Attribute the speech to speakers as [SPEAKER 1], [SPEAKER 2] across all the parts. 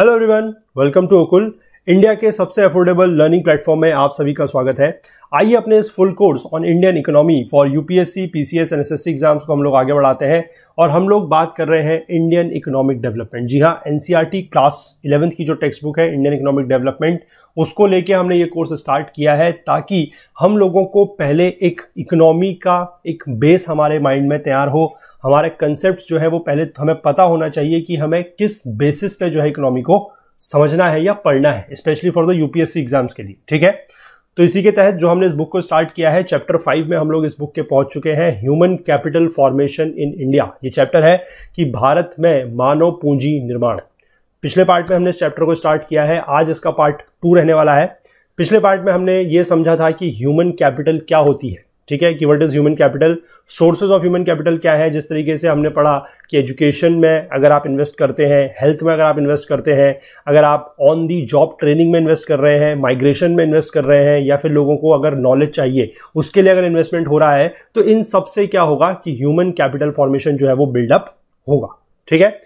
[SPEAKER 1] Hello everyone welcome to Okul India के सबसे affordable learning platform में आप सभी का स्वागत है आइए अपने इस full course on Indian economy for UPSC PCS and SSC exams को हम लोग आगे बढ़ाते हैं और हम लोग बात कर रहे हैं इंडियन इकोनॉमिक डेवलपमेंट जी हाँ एनसीईआरटी क्लास इलेवंथ की जो टेक्स्ट बुक है इंडियन इकोनॉमिक डेवलपमेंट उसको लेके हमने ये कोर्स स्टार्ट किया है ताकि हम लोगों को पहले एक इकोनॉमी का एक बेस हमारे माइंड में तैयार हो हमारे कंसेप्ट जो है वो पहले हमें पता होना चाहिए कि हमें किस बेसिस पे जो है इकोनॉमी को समझना है या पढ़ना है specially for the UPSC exams के लिए ठीक है तो इसी के तहत जो हमने इस बुक को स्टार्ट किया है चैप्टर फाइव में हम लोग इस बुक के पहुंच चुके हैं human capital formation in India ये चैप्टर है कि भारत में मानव पूंजी निर्माण पिछले पार्ट में हमने इस चैप्टर को स्टार्ट किया है आज इसका पार्ट टू रहने वाला है पिछले पार्ट में हमने ये समझा था कि ह्यूमन कैपिटल क्या होती है ठीक है कि what is human capital sources of human capital क्या है जिस तरीके से हमने पढ़ा कि एजुकेशन में अगर आप इन्वेस्ट करते हैं हेल्थ में अगर आप इन्वेस्ट करते हैं अगर आप ऑन दी जॉब ट्रेनिंग में इन्वेस्ट कर रहे हैं माइग्रेशन में इन्वेस्ट कर रहे हैं या फिर लोगों को अगर नॉलेज चाहिए उसके लिए अगर इन्वेस्टमेंट हो रहा है तो इन सबसे क्या होगा कि ह्यूमन कैपिटल फॉर्मेशन जो है वो बिल्डअप होगा ठीक है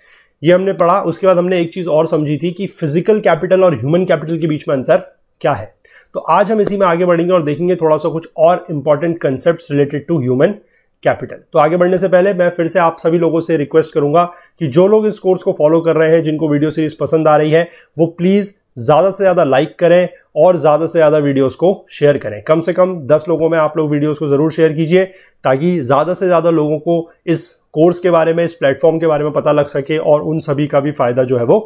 [SPEAKER 1] ये हमने पढ़ा उसके बाद हमने एक चीज़ और समझी थी कि फिजिकल कैपिटल और ह्यूमन कैपिटल के बीच में अंतर क्या है तो आज हम इसी में आगे बढ़ेंगे और देखेंगे थोड़ा सा कुछ और important concept related to human capital तो आगे बढ़ने से पहले मैं फिर से आप सभी लोगों से रिक्वेस्ट करूंगा कि जो लोग इस कोर्स को फॉलो कर रहे हैं जिनको वीडियो सीरीज पसंद आ रही है वो प्लीज़ ज़्यादा से ज़्यादा लाइक करें और ज़्यादा से ज़्यादा वीडियोस को शेयर करें कम से कम 10 लोगों में आप लोग वीडियोस को ज़रूर शेयर कीजिए ताकि ज़्यादा से ज़्यादा लोगों को इस कोर्स के बारे में इस प्लेटफॉर्म के बारे में पता लग सके और उन सभी का भी फ़ायदा जो है वो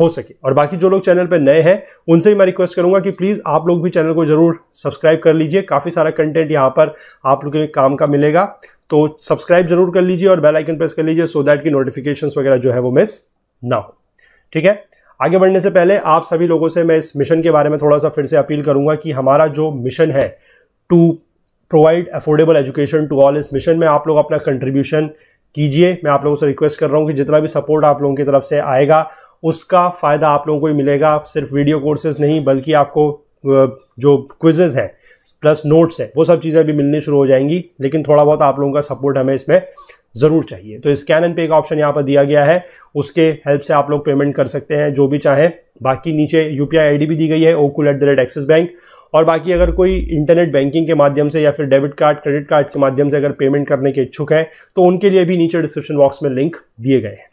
[SPEAKER 1] हो सके और बाकी जो लोग चैनल पर नए हैं उनसे ही मैं रिक्वेस्ट करूंगा कि प्लीज़ आप लोग भी चैनल को ज़रूर सब्सक्राइब कर लीजिए काफ़ी सारा कंटेंट यहाँ पर आप लोगों के काम का मिलेगा तो सब्सक्राइब जरूर कर लीजिए और बेल आइकन प्रेस कर लीजिए सो दैट की नोटिफिकेशन वगैरह जो है वो मिस ना हो ठीक है आगे बढ़ने से पहले आप सभी लोगों से मैं इस मिशन के बारे में थोड़ा सा फिर से अपील करूंगा कि हमारा जो मिशन है to provide affordable education to all इस मिशन में आप लोग अपना कंट्रीब्यूशन कीजिए मैं आप लोगों से रिक्वेस्ट कर रहा हूँ कि जितना भी सपोर्ट आप लोगों की तरफ से आएगा उसका फ़ायदा आप लोगों को ही मिलेगा सिर्फ वीडियो कोर्सेज नहीं बल्कि आपको जो क्विजेज हैं प्लस नोट्स हैं वो सब चीज़ें भी मिलनी शुरू हो जाएंगी लेकिन थोड़ा बहुत आप लोगों का सपोर्ट हमें इसमें ज़रूर चाहिए तो स्कैन एंड पे का ऑप्शन यहाँ पर दिया गया है उसके हेल्प से आप लोग पेमेंट कर सकते हैं जो भी चाहें बाकी नीचे यू पी भी दी गई है Okul at the rate Axis bank और बाकी अगर कोई इंटरनेट बैंकिंग के माध्यम से या फिर डेबिट कार्ड क्रेडिट कार्ड के माध्यम से अगर पेमेंट करने के इच्छुक हैं तो उनके लिए भी नीचे डिस्क्रिप्शन बॉक्स में लिंक दिए गए हैं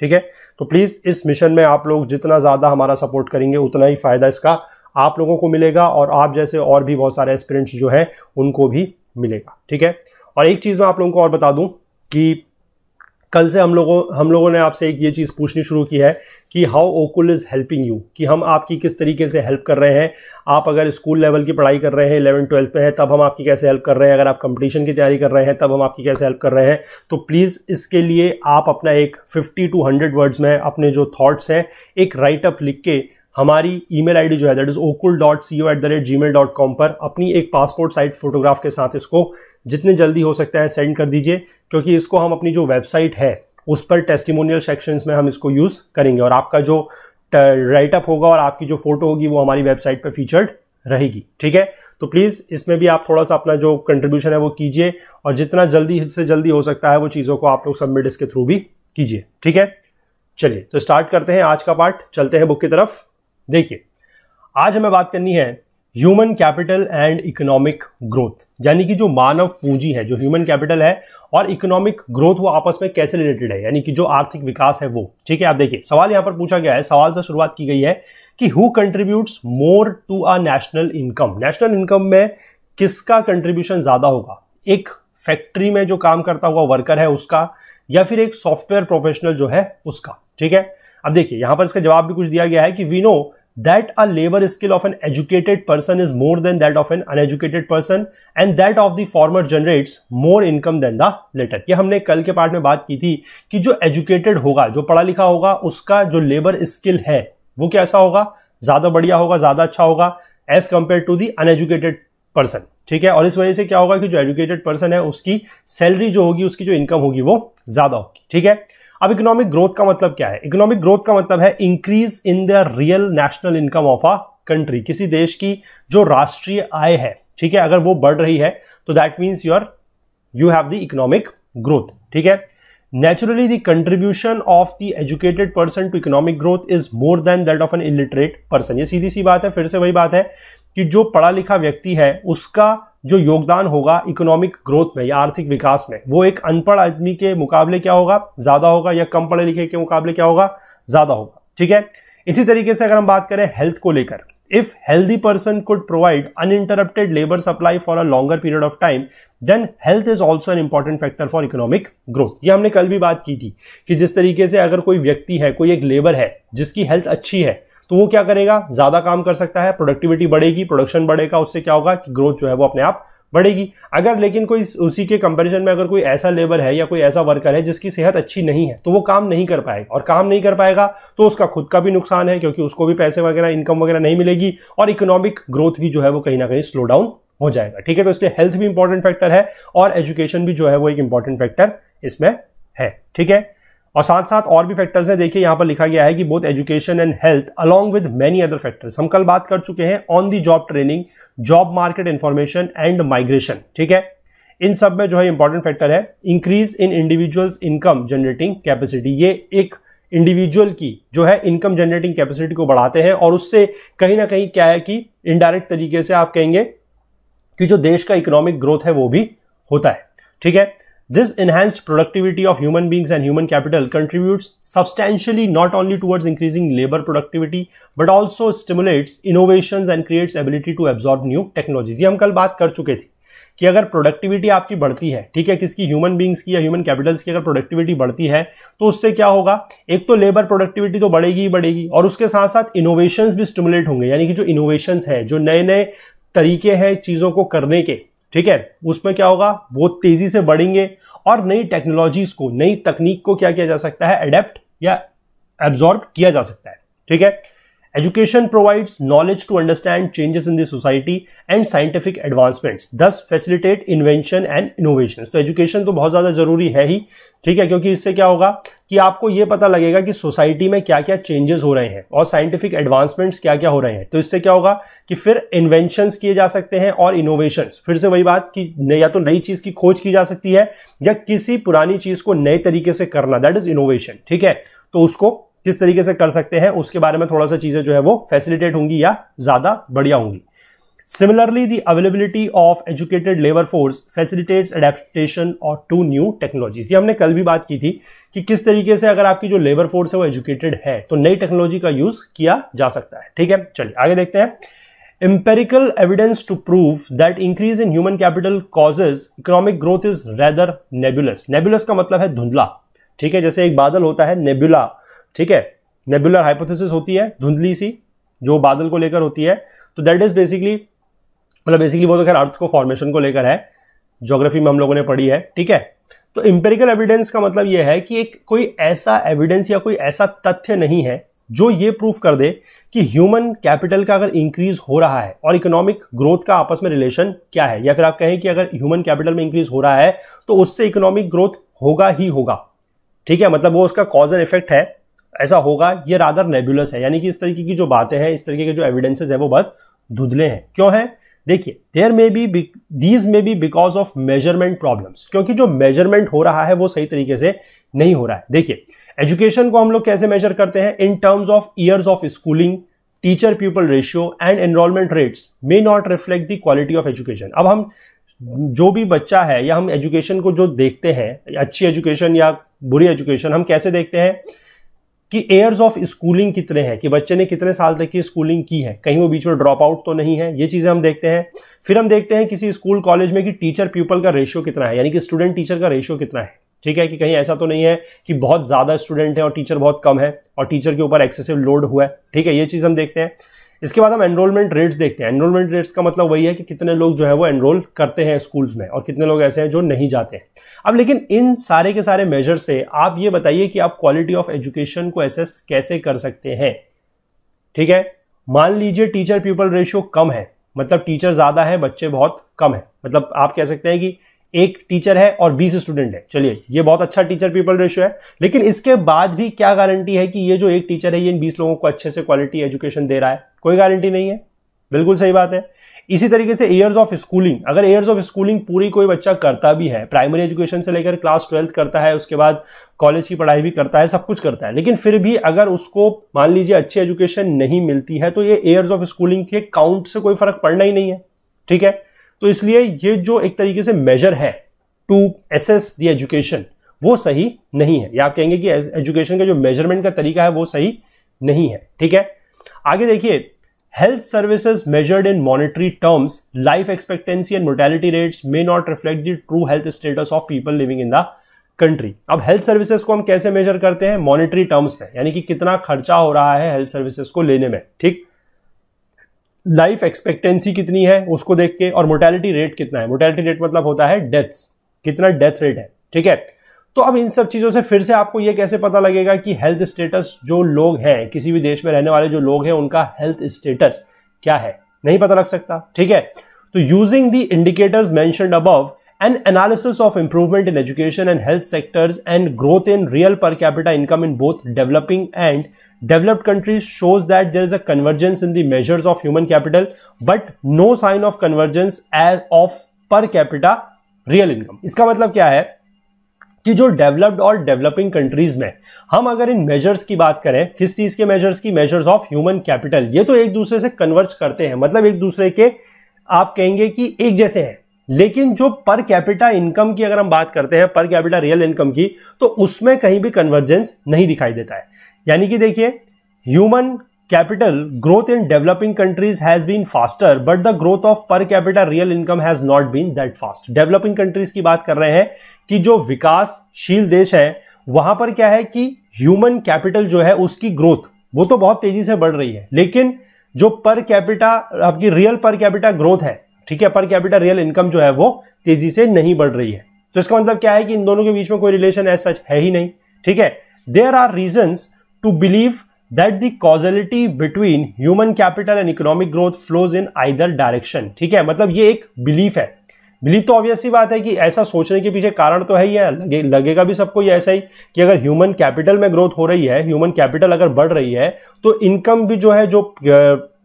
[SPEAKER 1] ठीक है तो प्लीज़ इस मिशन में आप लोग जितना ज़्यादा हमारा सपोर्ट करेंगे उतना ही फ़ायदा इसका आप लोगों को मिलेगा और आप जैसे और भी बहुत सारे एस्पिरेंट्स जो है उनको भी मिलेगा ठीक है और एक चीज़ मैं आप लोगों को और बता दूं कि कल से हम लोगों हम लोगों ने आपसे एक ये चीज़ पूछनी शुरू की है कि how Okul is helping you कि हम आपकी किस तरीके से हेल्प कर रहे हैं आप अगर स्कूल लेवल की पढ़ाई कर रहे हैं इलेवन ट्वेल्थ में है तब हम आपकी कैसे हेल्प कर रहे हैं अगर आप कंपटीशन की तैयारी कर रहे हैं तब हम आपकी कैसे हेल्प कर रहे हैं तो प्लीज़ इसके लिए आप अपना एक फिफ्टी टू हंड्रेड वर्ड्स में अपने जो थाट्स हैं एक राइटअप लिख के हमारी ईमेल आईडी जो है that is Okul dot C O at the rate ji mail dot com पर अपनी एक पासपोर्ट साइज फोटोग्राफ के साथ इसको जितने जल्दी हो सकता है सेंड कर दीजिए क्योंकि इसको हम अपनी जो वेबसाइट है उस पर टेस्टिमोनियल सेक्शंस में हम इसको यूज़ करेंगे और आपका जो राइटअप होगा और आपकी जो फोटो होगी वो हमारी वेबसाइट पर फीचर्ड रहेगी ठीक है तो प्लीज़ इसमें भी आप थोड़ा सा अपना जो कंट्रीब्यूशन है वो कीजिए और जितना जल्दी से जल्दी हो सकता है वो चीज़ों को आप लोग सबमिट इसके थ्रू भी कीजिए ठीक है चलिए तो स्टार्ट करते हैं आज का पार्ट चलते हैं बुक की तरफ देखिए आज हमें बात करनी है human capital and economic growth यानी कि जो मानव पूंजी है जो ह्यूमन कैपिटल है और इकोनॉमिक ग्रोथ वो आपस में कैसे रिलेटेड है यानी कि जो आर्थिक विकास है वो ठीक है आप देखिए सवाल यहाँ पर पूछा गया है सवाल से शुरुआत की गई है कि who contributes more to a national income national income में किसका कंट्रीब्यूशन ज़्यादा होगा एक फैक्ट्री में जो काम करता हुआ वर्कर है उसका या फिर एक सॉफ्टवेयर प्रोफेशनल जो है उसका ठीक है अब देखिए यहां पर इसका जवाब भी कुछ दिया गया है कि we know that a labour skill of an educated person is more than that of an uneducated person and that of the former generates more income than the latter ये हमने कल के पार्ट में बात की थी कि जो एजुकेटेड होगा जो पढ़ा लिखा होगा उसका जो लेबर स्किल है वो कैसा होगा ज्यादा बढ़िया होगा ज्यादा अच्छा होगा as compare to the uneducated person ठीक है और इस वजह से क्या होगा कि जो एजुकेटेड पर्सन है उसकी सैलरी जो होगी उसकी जो इनकम होगी वो ज्यादा होगी ठीक है अब इकोनॉमिक ग्रोथ का मतलब क्या है इकोनॉमिक ग्रोथ का मतलब है increase in the real national income of a country किसी देश की जो राष्ट्रीय आय है ठीक है अगर वो बढ़ रही है तो that means your you have the economic growth ठीक है naturally the contribution of the educated person to economic growth is more than that of an illiterate person ये सीधी सी बात है फिर से वही बात है कि जो पढ़ा लिखा व्यक्ति है उसका जो योगदान होगा इकोनॉमिक ग्रोथ में या आर्थिक विकास में वो एक अनपढ़ आदमी के मुकाबले क्या होगा ज़्यादा होगा या कम पढ़े लिखे के मुकाबले क्या होगा ज़्यादा होगा ठीक है इसी तरीके से अगर हम बात करें हेल्थ को लेकर if person person provide uninterrupted labour supply for a longer period of time then health is also an important factor for economic growth ये हमने कल भी बात की थी कि जिस तरीके से अगर कोई व्यक्ति है कोई एक लेबर है जिसकी हेल्थ अच्छी है तो वो क्या करेगा ज्यादा काम कर सकता है प्रोडक्टिविटी बढ़ेगी प्रोडक्शन बढ़ेगा उससे क्या होगा कि ग्रोथ जो है वो अपने आप बढ़ेगी अगर लेकिन कोई उसी के कंपैरिजन में अगर कोई ऐसा लेबर है या कोई ऐसा वर्कर है जिसकी सेहत अच्छी नहीं है तो वो काम नहीं कर पाएगा और काम नहीं कर पाएगा तो उसका खुद का भी नुकसान है क्योंकि उसको भी पैसे वगैरह इनकम वगैरह नहीं मिलेगी और इकोनॉमिक ग्रोथ भी जो है वो कहीं ना कहीं स्लो डाउन हो जाएगा ठीक है तो इसलिए हेल्थ भी इंपॉर्टेंट फैक्टर है और एजुकेशन भी जो है वो एक इंपॉर्टेंट फैक्टर इसमें है ठीक है और साथ साथ और भी फैक्टर्स हैं देखिए यहाँ पर लिखा गया है कि both education and health along with many other factors हम कल बात कर चुके हैं on the job training job market information and migration ठीक है इन सब में जो है इंपॉर्टेंट फैक्टर है increase in individuals income generating capacity ये एक इंडिविजुअल की जो है इनकम जनरेटिंग कैपेसिटी को बढ़ाते हैं और उससे कहीं ना कहीं क्या है कि इनडायरेक्ट तरीके से आप कहेंगे कि जो देश का इकोनॉमिक ग्रोथ है वो भी होता है ठीक है This enhanced productivity of human beings and human capital contributes substantially not only towards increasing labor productivity but also stimulates innovations and creates ability to absorb new technologies. ये हम कल बात कर चुके थे कि अगर प्रोडक्टिविटी आपकी बढ़ती है ठीक है किसकी ह्यूमन बींग्स की या ह्यूमन कैपिटल्स की अगर प्रोडक्टिविटी बढ़ती है तो उससे क्या होगा एक तो लेबर प्रोडक्टिविटी तो बढ़ेगी ही बढ़ेगी और उसके साथ साथ इनोवेशंस भी स्टिमुलेट होंगे यानी कि जो इनोवेशंस है जो नए नए तरीके हैं चीज़ों को करने के ठीक है उसमें क्या होगा वो तेजी से बढ़ेंगे और नई टेक्नोलॉजीज को नई तकनीक को क्या किया जा सकता है अडेप्ट या एब्जॉर्ब किया जा सकता है ठीक है education provide knowledge to understand changes in the and scientific scientific दस thus इन्वेंशन एंड इनोवेशन तो एजुकेशन तो बहुत ज़्यादा ज़रूरी है ही ठीक है क्योंकि इससे क्या होगा कि आपको यह पता लगेगा कि सोसाइटी में क्या क्या चेंजेस हो रहे हैं और साइंटिफिक एडवांसमेंट्स क्या क्या हो रहे हैं तो इससे क्या होगा कि फिर इन्वेंशंस किए जा सकते हैं और इनोवेशंस फिर से वही बात कि या तो नई चीज़ की खोज की जा सकती है या किसी पुरानी चीज़ को नए तरीके से करना दैट इज इनोवेशन ठीक है तो उसको जिस तरीके से कर सकते हैं उसके बारे में थोड़ा सा चीजें जो है वो फैसिलिटेट होंगी या ज्यादा बढ़िया होंगी similarly the availability of educated labour force facilitates adaptation और टू न्यू टेक्नोलॉजीज ये हमने कल भी बात की थी कि किस तरीके से अगर आपकी जो लेबर फोर्स है वो एजुकेटेड है तो नई टेक्नोलॉजी का यूज किया जा सकता है ठीक है चलिए आगे देखते हैं empirical evidence to prove that increase in human capital causes economic growth is rather nebulous nebulous का मतलब है धुंधला ठीक है जैसे एक बादल होता है नेबुला ठीक है नेबुलर हाइपोथेसिस होती है धुंधली सी जो बादल को लेकर होती है तो दैट इज बेसिकली मतलब बेसिकली वो तो खैर अर्थ को फॉर्मेशन को लेकर है जोग्राफी में हम लोगों ने पढ़ी है ठीक है तो इंपेरिकल एविडेंस का मतलब यह है कि एक कोई ऐसा एविडेंस या कोई ऐसा तथ्य नहीं है जो ये प्रूफ कर दे कि ह्यूमन कैपिटल का अगर इंक्रीज हो रहा है और इकोनॉमिक ग्रोथ का आपस में रिलेशन क्या है या फिर आप कहें कि अगर ह्यूमन कैपिटल में इंक्रीज हो रहा है तो उससे इकोनॉमिक ग्रोथ होगा ही होगा ठीक है मतलब वो उसका कॉज एंड इफेक्ट है ऐसा होगा ये रादर नेबुलस है यानी कि इस तरीके की जो बातें हैं इस तरीके के जो एविडेंसेज है वो बहुत धुधले हैं क्यों है देखिए there may be these may be because of measurement problems क्योंकि जो मेजरमेंट हो रहा है वो सही तरीके से नहीं हो रहा है देखिए एजुकेशन को हम लोग कैसे मेजर करते हैं in terms of years of schooling teacher pupil ratio and enrolment rates may not reflect the quality of education अब हम जो भी बच्चा है या हम एजुकेशन को जो देखते हैं अच्छी एजुकेशन या बुरी एजुकेशन हम कैसे देखते हैं कि एयर्स ऑफ स्कूलिंग कितने हैं कि बच्चे ने कितने साल तक की स्कूलिंग की है कहीं वो बीच में ड्रॉप आउट तो नहीं है ये चीज़ें हम देखते हैं फिर हम देखते हैं किसी स्कूल कॉलेज में कि टीचर पीपल का रेशियो कितना है यानी कि स्टूडेंट टीचर का रेशियो कितना है ठीक है कि कहीं ऐसा तो नहीं है कि बहुत ज़्यादा स्टूडेंट है और टीचर बहुत कम है और टीचर के ऊपर एक्सेसिव लोड हुआ है ठीक है ये चीज़ हम देखते हैं इसके बाद हम एनरोलमेंट रेट्स देखते हैं एनरोलमेंट रेट्स का मतलब वही है कि कितने लोग जो है वो एनरोल करते हैं स्कूल्स में और कितने लोग ऐसे हैं जो नहीं जाते हैं अब लेकिन इन सारे के सारे मेजर से आप ये बताइए कि आप क्वालिटी ऑफ एजुकेशन को एसेस कैसे कर सकते हैं ठीक है मान लीजिए टीचर पीपल रेशियो कम है मतलब टीचर ज़्यादा है बच्चे बहुत कम है मतलब आप कह सकते हैं कि एक टीचर है और 20 स्टूडेंट है चलिए ये बहुत अच्छा टीचर पीपल रेशियो है लेकिन इसके बाद भी क्या गारंटी है कि ये जो एक टीचर है ये इन 20 लोगों को अच्छे से क्वालिटी एजुकेशन दे रहा है कोई गारंटी नहीं है बिल्कुल सही बात है इसी तरीके से ईयर्स ऑफ स्कूलिंग अगर ईयर्स ऑफ स्कूलिंग पूरी कोई बच्चा करता भी है प्राइमरी एजुकेशन से लेकर क्लास ट्वेल्थ करता है उसके बाद कॉलेज की पढ़ाई भी करता है सब कुछ करता है लेकिन फिर भी अगर उसको मान लीजिए अच्छी एजुकेशन नहीं मिलती है तो ये ईयर्स ऑफ स्कूलिंग के काउंट से कोई फर्क पड़ना ही नहीं है ठीक है तो इसलिए ये जो एक तरीके से मेजर है टू एसेस द एजुकेशन वो सही नहीं है या आप कहेंगे कि एजुकेशन का जो मेजरमेंट का तरीका है वो सही नहीं है ठीक है आगे देखिए health services measured in monetary terms life expectancy and mortality rates may not reflect the true health status of people living in the country अब हेल्थ सर्विसेज को हम कैसे मेजर करते हैं मॉनिटरी टर्म्स में यानी कि कितना खर्चा हो रहा है हेल्थ सर्विसेज को लेने में ठीक लाइफ एक्सपेक्टेंसी कितनी है उसको देख के और मोर्टैलिटी रेट कितना है मोर्टैलिटी रेट मतलब होता है डेथ्स कितना डेथ रेट है ठीक है तो अब इन सब चीज़ों से फिर से आपको ये कैसे पता लगेगा कि हेल्थ स्टेटस जो लोग हैं किसी भी देश में रहने वाले जो लोग हैं उनका हेल्थ स्टेटस क्या है नहीं पता लग सकता ठीक है तो using the indicators mentioned above an analysis of improvement in education and health sectors and growth in real per capita income in both developing and developed countries shows that there is a convergence in the measures of human capital but no sign of convergence as of per capita real income iska matlab kya hai कि जो developed और developing countries में हम अगर इन measures की बात करें किस चीज के मेजर्स की मेजर्स ऑफ ह्यूमन कैपिटल ये तो एक दूसरे से कन्वर्ज करते हैं मतलब एक दूसरे के आप कहेंगे कि एक जैसे हैं लेकिन जो पर कैपिटा इनकम की अगर हम बात करते हैं पर कैपिटा रियल इनकम की तो उसमें कहीं भी कन्वर्जेंस नहीं दिखाई देता है यानी कि देखिए human capital growth in developing countries has been faster but the growth of per capita real income has not been that fast developing countries की बात कर रहे हैं कि जो विकासशील देश है वहां पर क्या है कि ह्यूमन कैपिटल जो है उसकी ग्रोथ वो तो बहुत तेजी से बढ़ रही है लेकिन जो पर कैपिटा आपकी रियल पर कैपिटा ग्रोथ है ठीक है पर कैपिटल रियल इनकम जो है वो तेजी से नहीं बढ़ रही है तो इसका मतलब क्या है कि इन दोनों के बीच में कोई रिलेशन एज सच है ही नहीं ठीक है there are reason to believe that the causality between human capital and economic growth flows in either direction ठीक है मतलब ये एक बिलीफ है बिलीव तो ऑब्वियसली बात है कि ऐसा सोचने के पीछे कारण तो है ही है लगे, लगेगा भी सबको ये ऐसा ही कि अगर ह्यूमन कैपिटल में ग्रोथ हो रही है ह्यूमन कैपिटल अगर बढ़ रही है तो इनकम भी जो है जो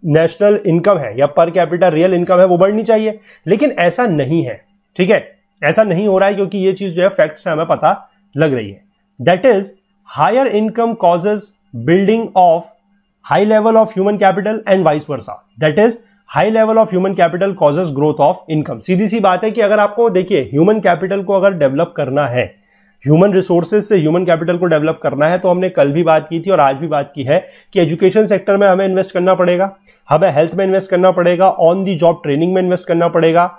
[SPEAKER 1] नेशनल इनकम है या पर कैपिटल रियल इनकम है वो बढ़नी चाहिए लेकिन ऐसा नहीं है ठीक है ऐसा नहीं हो रहा है क्योंकि ये चीज जो है फैक्ट से हमें पता लग रही है that is higher income causes building of high level of human capital and vice versa that is high level of human capital causes growth of income सीधी सी बात है कि अगर आपको देखिए ह्यूमन कैपिटल को अगर डेवलप करना है ह्यूमन रिसोर्सेज से ह्यूमन कैपिटल को डेवलप करना है तो हमने कल भी बात की थी और आज भी बात की है कि एजुकेशन सेक्टर में हमें इन्वेस्ट करना पड़ेगा हमें हेल्थ में इन्वेस्ट करना पड़ेगा ऑन दी जॉब ट्रेनिंग में इन्वेस्ट करना पड़ेगा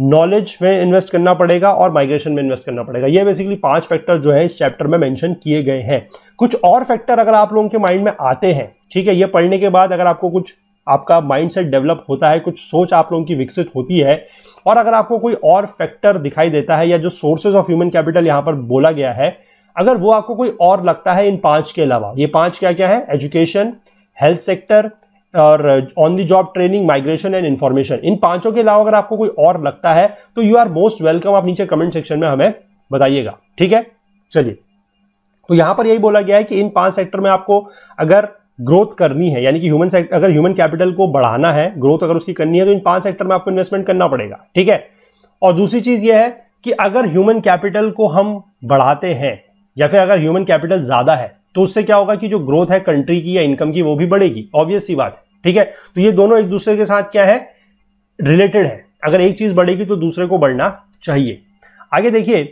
[SPEAKER 1] नॉलेज में इन्वेस्ट करना पड़ेगा और माइग्रेशन में इन्वेस्ट करना पड़ेगा ये बेसिकली पांच फैक्टर जो है इस चैप्टर में मेंशन किए गए हैं कुछ और फैक्टर अगर आप लोगों के माइंड में आते हैं ठीक है ये पढ़ने के बाद अगर आपको कुछ आपका माइंडसेट डेवलप होता है कुछ सोच आप लोगों की विकसित होती है और अगर आपको कोई और फैक्टर दिखाई देता है या जो सोर्सेज ऑफ ह्यूमन कैपिटल यहाँ पर बोला गया है अगर वो आपको कोई और लगता है इन पांच के अलावा ये पांच क्या क्या है एजुकेशन हेल्थ सेक्टर और on the job training migration and information इन पांचों के अलावा अगर आपको कोई और लगता है तो यू आर मोस्ट वेलकम आप नीचे कमेंट सेक्शन में हमें बताइएगा ठीक है चलिए तो यहां पर यही बोला गया है कि इन पांच सेक्टर में आपको अगर ग्रोथ करनी है यानी कि ह्यूमन सेक्टर अगर ह्यूमन कैपिटल को बढ़ाना है ग्रोथ अगर उसकी करनी है तो इन पांच सेक्टर में आपको इन्वेस्टमेंट करना पड़ेगा ठीक है और दूसरी चीज यह है कि अगर ह्यूमन कैपिटल को हम बढ़ाते हैं या फिर अगर ह्यूमन कैपिटल ज्यादा है तो उससे क्या होगा कि जो ग्रोथ है कंट्री की या इनकम की वो भी बढ़ेगी ऑब्वियस सी बात है ठीक है तो ये दोनों एक दूसरे के साथ क्या है रिलेटेड है अगर एक चीज बढ़ेगी तो दूसरे को बढ़ना चाहिए आगे देखिए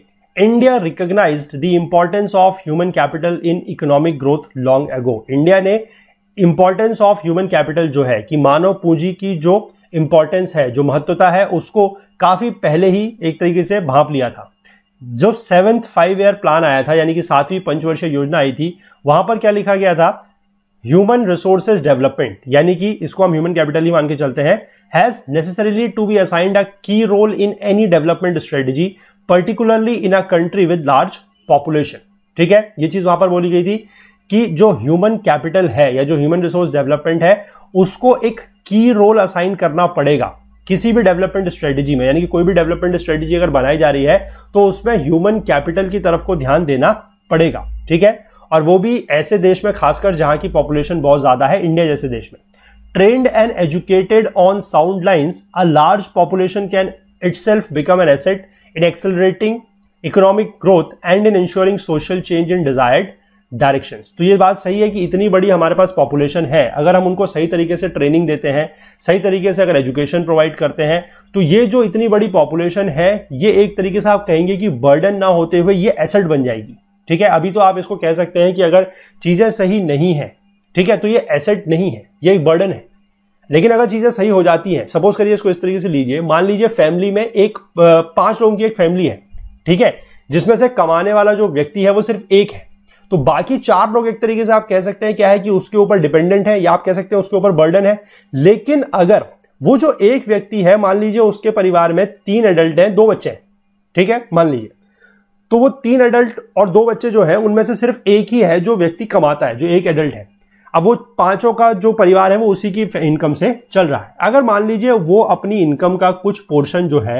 [SPEAKER 1] India recognized the importance of human capital in economic growth long ago India ने इंपॉर्टेंस ऑफ ह्यूमन कैपिटल जो है कि मानव पूंजी की जो इंपॉर्टेंस है जो महत्वता है उसको काफी पहले ही एक तरीके से भाप लिया था जब सेवेंथ फाइव ईयर प्लान आया था यानी कि सातवीं पंचवर्षीय योजना आई थी वहां पर क्या लिखा गया था ह्यूमन रिसोर्सेज डेवलपमेंट यानी कि इसको हम ह्यूमन कैपिटल ही मान के चलते हैं has necessarily to be assigned a key role in any development strategy particularly in a country with large population ठीक है ये चीज वहां पर बोली गई थी कि जो ह्यूमन कैपिटल है या जो ह्यूमन रिसोर्स डेवलपमेंट है उसको एक की रोल असाइन करना पड़ेगा किसी भी डेवलपमेंट स्ट्रेटेजी में यानी कि कोई भी डेवलपमेंट स्ट्रेटजी अगर बनाई जा रही है तो उसमें ह्यूमन कैपिटल की तरफ को ध्यान देना पड़ेगा ठीक है और वो भी ऐसे देश में खासकर जहाँ की पॉपुलेशन बहुत ज़्यादा है इंडिया जैसे देश में and educated on sound lines a large population can can self become an asset in accelerating economic growth and in ensuring social change in desired directions तो ये बात सही है कि इतनी बड़ी हमारे पास पॉपुलेशन है अगर हम उनको सही तरीके से ट्रेनिंग देते हैं सही तरीके से अगर एजुकेशन प्रोवाइड करते हैं तो ये जो इतनी बड़ी पॉपुलेशन है ये एक तरीके से आप कहेंगे कि बर्डन ना होते हुए ये एसेट बन जाएगी ठीक है अभी तो आप इसको कह सकते हैं कि अगर चीज़ें सही नहीं है ठीक है तो ये एसेट नहीं है ये एक बर्डन है लेकिन अगर चीज़ें सही हो जाती हैं सपोज करिए इसको इस तरीके से लीजिए मान लीजिए फैमिली में एक पांच लोगों की एक फैमिली है ठीक है जिसमें से कमाने वाला जो व्यक्ति है वो सिर्फ एक है तो बाकी चार लोग एक तरीके से आप कह सकते हैं क्या है कि उसके ऊपर डिपेंडेंट है या आप कह सकते हैं उसके ऊपर बर्डन है लेकिन अगर वो जो एक व्यक्ति है मान लीजिए उसके परिवार में तीन एडल्ट हैं दो बच्चे हैं ठीक है मान लीजिए तो वो तीन एडल्ट और दो बच्चे जो है उनमें से सिर्फ एक ही है जो व्यक्ति कमाता है जो एक एडल्ट है अब वो पांचों का जो परिवार है वो उसी की इनकम से चल रहा है अगर मान लीजिए वो अपनी इनकम का कुछ पोर्शन जो है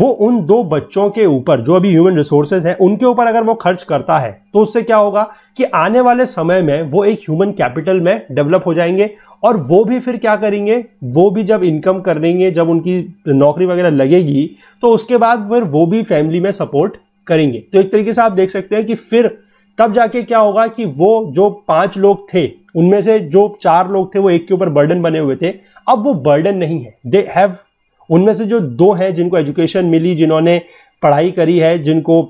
[SPEAKER 1] वो उन दो बच्चों के ऊपर जो अभी ह्यूमन रिसोर्सेज है उनके ऊपर अगर वो खर्च करता है तो उससे क्या होगा कि आने वाले समय में वो एक ह्यूमन कैपिटल में डेवलप हो जाएंगे और वो भी फिर क्या करेंगे वो भी जब इनकम करेंगे जब उनकी नौकरी वगैरह लगेगी तो उसके बाद फिर वो भी फैमिली में सपोर्ट करेंगे तो एक तरीके से आप देख सकते हैं कि फिर तब जाके क्या होगा कि वो जो पांच लोग थे उनमें से जो चार लोग थे वो एक के ऊपर बर्डन बने हुए थे अब वो बर्डन नहीं है दे हैव उनमें से जो दो हैं जिनको एजुकेशन मिली जिन्होंने पढ़ाई करी है जिनको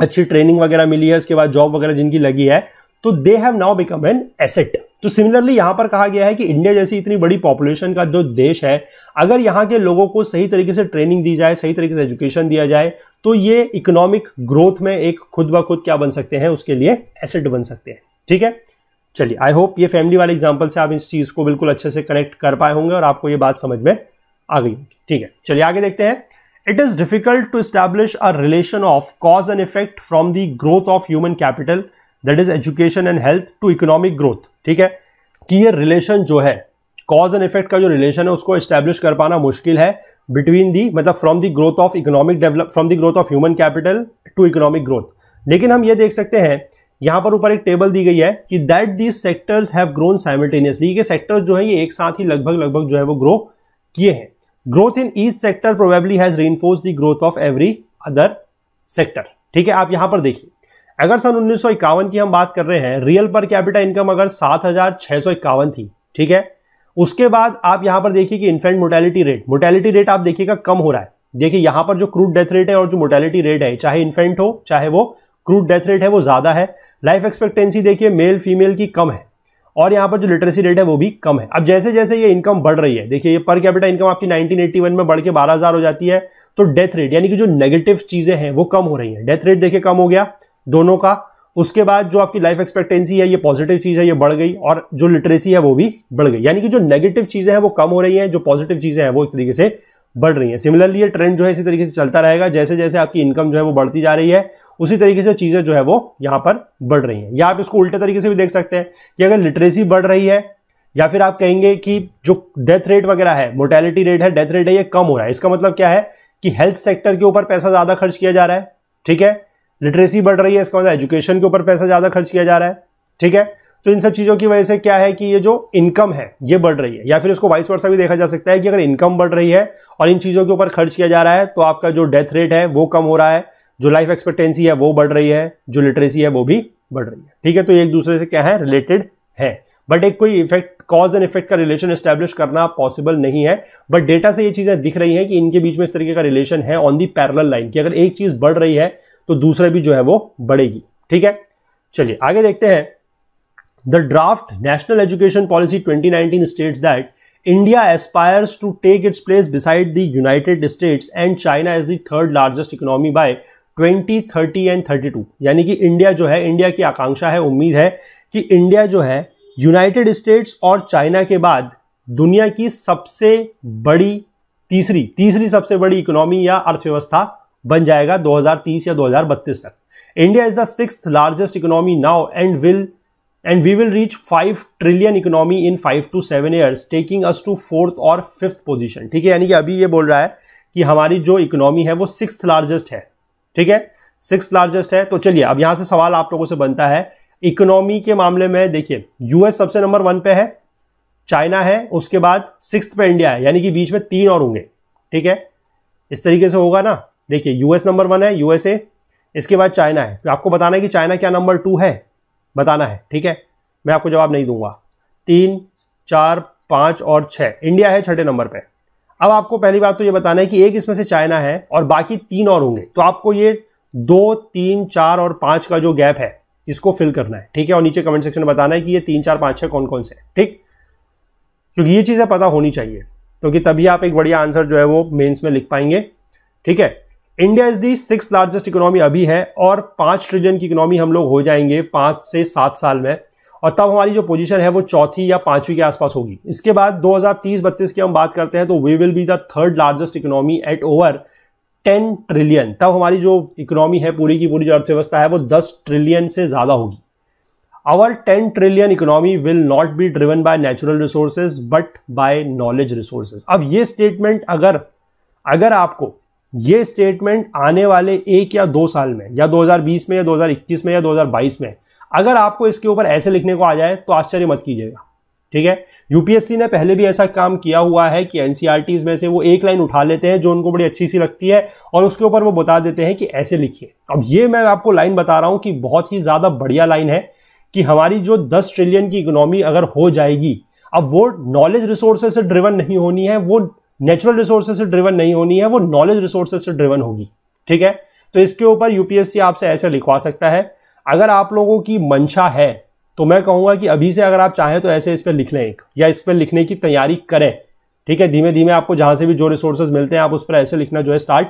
[SPEAKER 1] अच्छी ट्रेनिंग वगैरह मिली है उसके बाद जॉब वगैरह जिनकी लगी है तो they have now become an asset तो सिमिलरली यहां पर कहा गया है कि इंडिया जैसी इतनी बड़ी पॉपुलेशन का जो देश है अगर यहाँ के लोगों को सही तरीके से ट्रेनिंग दी जाए सही तरीके से एजुकेशन दिया जाए तो ये इकोनॉमिक ग्रोथ में एक खुद ब खुद क्या बन सकते हैं उसके लिए एसेट बन सकते हैं ठीक है चलिए आई होप ये फैमिली वाले एग्जाम्पल से आप इस चीज़ को बिल्कुल अच्छे से कनेक्ट कर पाए होंगे और आपको ये बात समझ में आ गई होगी ठीक है चलिए आगे देखते हैं it is difficult to establish a relation of cause and effect from the growth of human capital that is education and health to economic growth ठीक है कि ये रिलेशन जो है कॉज एंड इफेक्ट का जो रिलेशन है उसको इस्टेब्लिश कर पाना मुश्किल है बिटवीन दी मतलब from the growth of economic develop from the growth of human capital to economic growth लेकिन हम ये देख सकते हैं यहाँ पर ऊपर एक टेबल दी गई है कि that these sectors have grown simultaneously ये सेक्टर जो है ये एक साथ ही लगभग लगभग जो है वो ग्रो किए हैं growth in each sector probably has reinforce the growth of every other sector ठीक है आप यहां पर देखिए अगर सन उन्नीस की हम बात कर रहे हैं रियल पर कैपिटल इनकम अगर सात थी ठीक है उसके बाद आप यहां पर देखिए कि infant mortality rate mortality rate आप देखिएगा कम हो रहा है देखिए यहां पर जो क्रूड डेथ रेट है और जो मोटेलिटी रेट है चाहे इन्फेंट हो चाहे वो क्रूड डेथ रेट है वो ज्यादा है लाइफ एक्सपेक्टेंसी देखिए मेल फीमेल की कम है और यहां पर जो लिटरेसी रेट है वो भी कम है अब जैसे जैसे ये इनकम बढ़ रही है देखिए ये पर कैपिटल इनकम आपकी 1981 में बढ़ के हजार हो जाती है तो डेथ रेट यानी कि जो नेगेटिव चीजें हैं वो कम हो रही है डेथ रेट देखिए कम हो गया दोनों का उसके बाद जो आपकी लाइफ एक्सपेक्टेंसी है ये पॉजिटिव चीज है ये बढ़ गई और जो लिटरेसी है वो भी बढ़ गई यानी कि जो नेगेटिव चीजें हैं वो कम हो रही हैं जो पॉजिटिव चीजें हैं वो एक तरीके से बढ़ रही हैं सिमिलरली ये ट्रेंड जो है इसी तरीके से चलता रहेगा जैसे जैसे आपकी इनकम जो है वो बढ़ती जा रही है उसी तरीके से चीजें जो है वो यहां पर बढ़ रही हैं या आप इसको उल्टे तरीके से भी देख सकते हैं कि अगर लिटरेसी बढ़ रही है या फिर आप कहेंगे कि जो डेथ रेट वगैरह है मोर्टेलिटी रेट है डेथ रेट है ये कम हो रहा है इसका मतलब क्या है कि हेल्थ सेक्टर के ऊपर पैसा ज्यादा खर्च किया जा रहा है ठीक है लिटरेसी बढ़ रही है इसका मतलब एजुकेशन के ऊपर पैसा ज़्यादा खर्च किया जा रहा है ठीक है तो इन सब चीज़ों की वजह से क्या है कि ये जो इनकम है ये बढ़ रही है या फिर इसको वाइस वर्षा भी देखा जा सकता है कि अगर इनकम बढ़ रही है और इन चीज़ों के ऊपर खर्च किया जा रहा है तो आपका जो डेथ रेट है वो कम हो रहा है जो लाइफ एक्सपेक्टेंसी है वो बढ़ रही है जो लिटरेसी है वो भी बढ़ रही है ठीक है तो एक दूसरे से क्या है रिलेटेड है बट एक कोई इफेक्ट कॉज एंड इफेक्ट का रिलेशन एस्टेब्लिश करना पॉसिबल नहीं है बट डेटा से ये चीज़ें दिख रही हैं कि इनके बीच में इस तरीके का रिलेशन है ऑन दी पैरल लाइन की अगर एक चीज़ बढ़ रही है तो दूसरे भी जो है वो बढ़ेगी ठीक है चलिए आगे देखते हैं the draft national education policy 2019 states that India aspires to take its place beside the United States and China is the third largest economy by 2030 and 32 यानी कि इंडिया जो है इंडिया की आकांक्षा है उम्मीद है कि इंडिया जो है यूनाइटेड स्टेट्स और चाइना के बाद दुनिया की सबसे बड़ी तीसरी तीसरी सबसे बड़ी इकोनॉमी या अर्थव्यवस्था बन जाएगा 2030 या 2032 तक India is the six largest economy now and will and we will reach five trillion economy in five to seven years taking us to fourth और फिफ्थ पोजिशन ठीक है यानी कि अभी ये बोल रहा है कि हमारी जो इकोनॉमी है वो सिक्स लार्जेस्ट है ठीक है सिक्स लार्जेस्ट है तो चलिए अब यहां से सवाल आप लोगों से बनता है इकोनॉमी के मामले में देखिए यूएस सबसे नंबर वन पे है चाइना है उसके बाद सिक्स पे इंडिया है यानी कि बीच में तीन और होंगे ठीक है इस तरीके से होगा ना देखिए यूएस नंबर वन है यूएसए इसके बाद चाइना है आपको बताना है कि चाइना क्या नंबर टू है बताना है ठीक है मैं आपको जवाब नहीं दूंगा तीन चार पाँच और छः इंडिया है छठे नंबर पर अब आपको पहली बात तो ये बताना है कि एक इसमें से चाइना है और बाकी तीन और होंगे तो आपको ये दो तीन चार और पाँच का जो गैप है इसको फिल करना है ठीक है और नीचे कमेंट सेक्शन में बताना है कि ये तीन चार पाँच छः कौन कौन से ठीक क्योंकि ये चीज़ें पता होनी चाहिए क्योंकि तो तभी आप एक बढ़िया आंसर जो है वो मेन्स में लिख पाएंगे ठीक है India is the six largest economy अभी है और पांच ट्रिलियन की इकोनॉमी हम लोग हो जाएंगे पांच से सात साल में और तब हमारी जो पोजीशन है वो चौथी या पांचवी के आसपास होगी इसके बाद 2030-32 की हम बात करते हैं तो we will be the third largest economy at over 10 trillion तब हमारी जो इकोनॉमी है पूरी की पूरी जो अर्थव्यवस्था है वो 10 ट्रिलियन से ज़्यादा होगी our 10 trillion economy will not be driven by natural resources but by knowledge resources अब ये स्टेटमेंट अगर अगर आपको ये स्टेटमेंट आने वाले एक या दो साल में या 2020 में या 2021 में या 2022 में अगर आपको इसके ऊपर ऐसे लिखने को आ जाए तो आश्चर्य मत कीजिएगा ठीक है यूपीएससी ने पहले भी ऐसा काम किया हुआ है कि एनसीआरटीज e में से वो एक लाइन उठा लेते हैं जो उनको बड़ी अच्छी सी लगती है और उसके ऊपर वो बता देते हैं कि ऐसे लिखिए अब ये मैं आपको लाइन बता रहा हूं कि बहुत ही ज्यादा बढ़िया लाइन है कि हमारी जो दस ट्रिलियन की इकोनॉमी अगर हो जाएगी अब वो नॉलेज रिसोर्सेज से ड्रिवन नहीं होनी है वो नेचुरल रिसोर्सेज से ड्रिवन नहीं होनी है वो नॉलेज रिसोर्सेज से ड्रिवन होगी ठीक है तो इसके ऊपर यूपीएससी आपसे ऐसे लिखवा सकता है अगर आप लोगों की मंशा है तो मैं कहूंगा कि अभी से अगर आप चाहें तो ऐसे इस पर लिख लें एक या इस पर लिखने की तैयारी करें ठीक है धीमे धीमे आपको जहां से भी जो रिसोर्सेज मिलते हैं आप उस पर ऐसे लिखना जो है स्टार्ट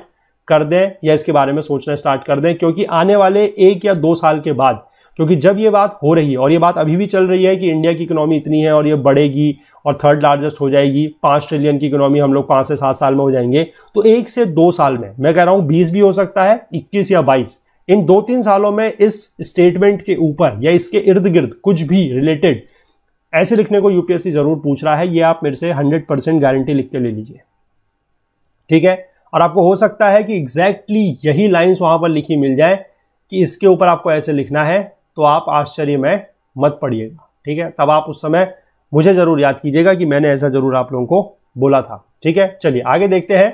[SPEAKER 1] कर दें या इसके बारे में सोचना स्टार्ट कर दें क्योंकि आने वाले एक या दो साल के बाद क्योंकि जब ये बात हो रही है और ये बात अभी भी चल रही है कि इंडिया की इकोनॉमी इतनी है और ये बढ़ेगी और थर्ड लार्जेस्ट हो जाएगी पाँच ट्रिलियन की इकोनॉमी हम लोग पाँच से सात साल में हो जाएंगे तो एक से दो साल में मैं कह रहा हूँ बीस भी हो सकता है इक्कीस या बाईस इन दो तीन सालों में इस स्टेटमेंट के ऊपर या इसके इर्द गिर्द कुछ भी रिलेटेड ऐसे लिखने को यूपीएससी जरूर पूछ रहा है ये आप मेरे से हंड्रेड परसेंट गारंटी लिख के ले लीजिए ठीक है और आपको हो सकता है कि एग्जैक्टली exactly यही लाइंस वहां पर लिखी मिल जाए कि इसके ऊपर आपको ऐसे लिखना है तो आप आश्चर्य में मत पड़िएगा ठीक है तब आप उस समय मुझे ज़रूर याद कीजिएगा कि मैंने ऐसा ज़रूर आप लोगों को बोला था ठीक है चलिए आगे देखते हैं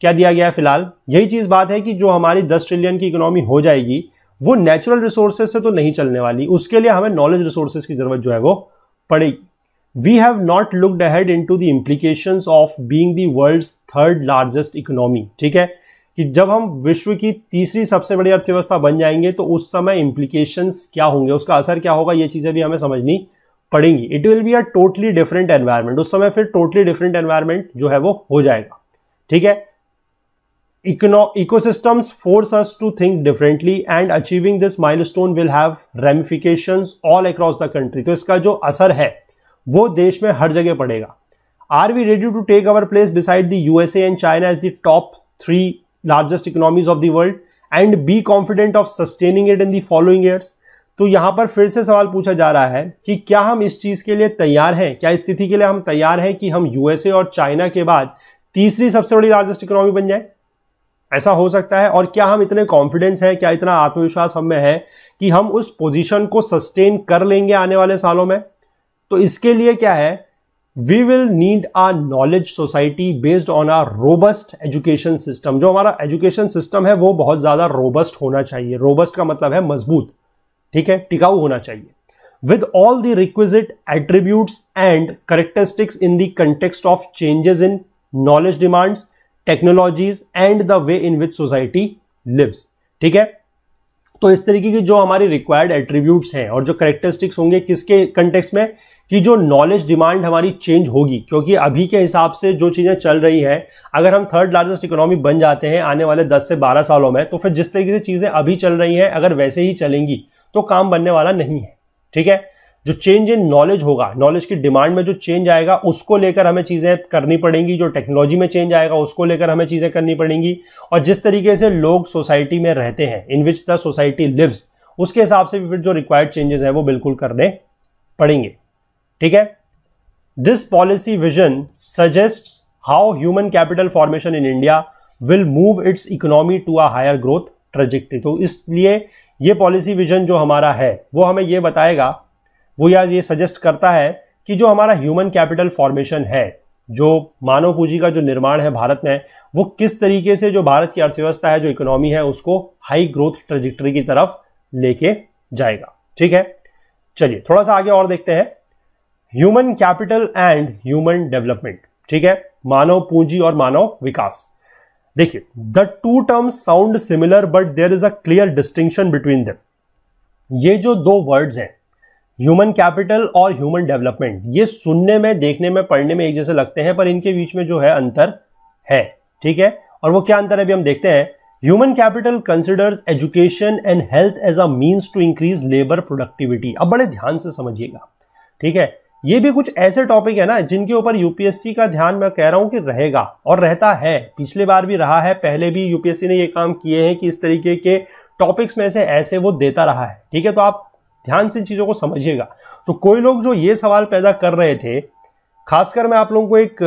[SPEAKER 1] क्या दिया गया है फिलहाल यही चीज़ बात है कि जो हमारी दस ट्रिलियन की इकोनॉमी हो जाएगी वो नेचुरल रिसोर्सेज से तो नहीं चलने वाली उसके लिए हमें नॉलेज रिसोर्सेज की ज़रूरत जो है वो पड़ेगी we have not looked ahead into the implication of being the world third largest economy ठीक है कि जब हम विश्व की तीसरी सबसे बड़ी अर्थव्यवस्था बन जाएंगे तो उस समय इंप्लीकेशन क्या होंगे उसका असर क्या होगा ये चीज़ें भी हमें समझनी पड़ेंगी it will be a totally different environment उस समय फिर टोटली डिफरेंट एनवायरमेंट जो है वो हो जाएगा ठीक है इकोनो ecosystems force us to think differently and achieving this milestone will have ramifications all across the country तो इसका जो असर है वो देश में हर जगह पड़ेगा are we ready to take our place beside the USA and China as the top three largest economies of the world and be confident of sustaining it in the following years तो यहाँ पर फिर से सवाल पूछा जा रहा है कि क्या हम इस चीज़ के लिए तैयार हैं क्या स्थिति के लिए हम तैयार हैं कि हम यूएसए और चाइना के बाद तीसरी सबसे बड़ी लार्जेस्ट इकोनॉमी बन जाए ऐसा हो सकता है और क्या हम इतने कॉन्फिडेंस हैं क्या इतना आत्मविश्वास हम में है कि हम उस पोजीशन को सस्टेन कर लेंगे आने वाले सालों में तो इसके लिए क्या है we will need a knowledge society based on a robust education system जो हमारा एजुकेशन सिस्टम है वो बहुत ज़्यादा रोबस्ट होना चाहिए रोबस्ट का मतलब है मजबूत ठीक है टिकाऊ होना चाहिए with all the requisite attributes and characteristics in the context of changes in knowledge demands, technologies and the way in which society ठीक है तो इस तरीके की जो हमारी रिक्वायर्ड एट्रीब्यूट्स हैं और जो करेक्टरिस्टिक्स होंगे किसके कंटेक्स में कि जो नॉलेज डिमांड हमारी चेंज होगी क्योंकि अभी के हिसाब से जो चीज़ें चल रही हैं अगर हम थर्ड लार्जेस्ट इकोनॉमी बन जाते हैं आने वाले 10 से 12 सालों में तो फिर जिस तरीके से चीज़ें अभी चल रही हैं अगर वैसे ही चलेंगी तो काम बनने वाला नहीं है ठीक है जो चेंज इन नॉलेज होगा नॉलेज की डिमांड में जो चेंज आएगा उसको लेकर हमें चीज़ें करनी पड़ेंगी जो टेक्नोलॉजी में चेंज आएगा उसको लेकर हमें चीज़ें करनी पड़ेंगी और जिस तरीके से लोग सोसाइटी में रहते हैं in which the society lives उसके हिसाब से भी फिर जो रिक्वायर्ड चेंजेस हैं वो बिल्कुल करने पड़ेंगे ठीक है this policy vision suggest how human capital formation in India will move its economy to a higher growth trajectory तो इसलिए ये पॉलिसी विजन जो हमारा है वो हमें ये बताएगा वो या ये सजेस्ट करता है कि जो हमारा ह्यूमन कैपिटल फॉर्मेशन है जो मानव पूंजी का जो निर्माण है भारत में वो किस तरीके से जो भारत की अर्थव्यवस्था है जो इकोनॉमी है उसको हाई ग्रोथ ट्रेजिक्ट्री की तरफ लेके जाएगा ठीक है चलिए थोड़ा सा आगे और देखते हैं human capital and human development ठीक है मानव पूंजी और मानव विकास देखिए the two terms sound similar but there is a clear distinction between them ये जो दो वर्ड्स हैं ह्यूमन कैपिटल और ह्यूमन डेवलपमेंट ये सुनने में देखने में पढ़ने में एक जैसे लगते हैं पर इनके बीच में जो है अंतर है ठीक है और वो क्या अंतर है अभी हम देखते हैं human capital considers education and health as a means to increase labour productivity अब बड़े ध्यान से समझिएगा ठीक है ये भी कुछ ऐसे टॉपिक है ना जिनके ऊपर यूपीएससी का ध्यान मैं कह रहा हूँ कि रहेगा और रहता है पिछले बार भी रहा है पहले भी यूपीएससी ने ये काम किए हैं कि इस तरीके के टॉपिक्स में से ऐसे वो देता रहा है ठीक है तो आप ध्यान से इन चीज़ों को समझिएगा तो कोई लोग जो ये सवाल पैदा कर रहे थे खासकर मैं आप लोगों को एक